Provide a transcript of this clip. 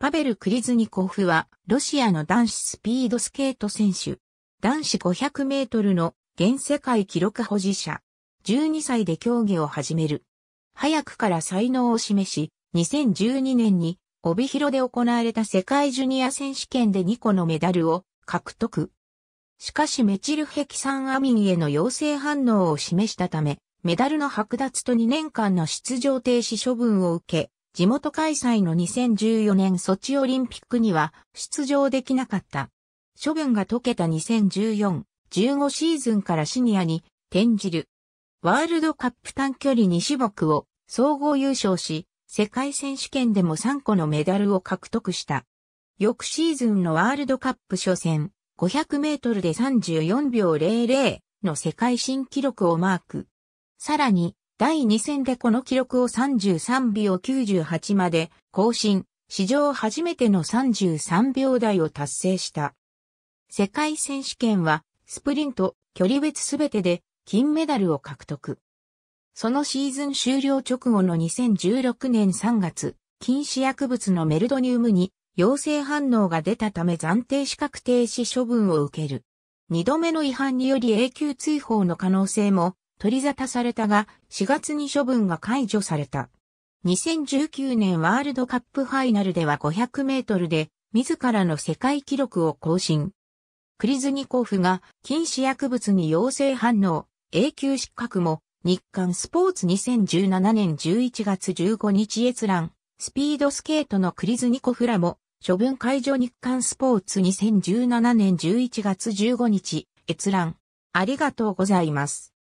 パベル・クリズニコフは、ロシアの男子スピードスケート選手。男子500メートルの現世界記録保持者。12歳で競技を始める。早くから才能を示し、2012年に帯広で行われた世界ジュニア選手権で2個のメダルを獲得。しかしメチルヘキサンアミンへの陽性反応を示したため、メダルの剥奪と2年間の出場停止処分を受け、地元開催の2014年ソチオリンピックには出場できなかった。処分が解けた2014、15シーズンからシニアに転じる。ワールドカップ短距離2種目を総合優勝し、世界選手権でも3個のメダルを獲得した。翌シーズンのワールドカップ初戦、500メートルで34秒00の世界新記録をマーク。さらに、第2戦でこの記録を33秒98まで更新、史上初めての33秒台を達成した。世界選手権は、スプリント、距離別すべてで金メダルを獲得。そのシーズン終了直後の2016年3月、禁止薬物のメルドニウムに陽性反応が出たため暫定資格停止処分を受ける。二度目の違反により永久追放の可能性も取り沙汰されたが、4月に処分が解除された。2019年ワールドカップファイナルでは500メートルで自らの世界記録を更新。クリズニコフが禁止薬物に陽性反応、永久失格も日刊スポーツ2017年11月15日閲覧、スピードスケートのクリズニコフらも処分解除日刊スポーツ2017年11月15日閲覧。ありがとうございます。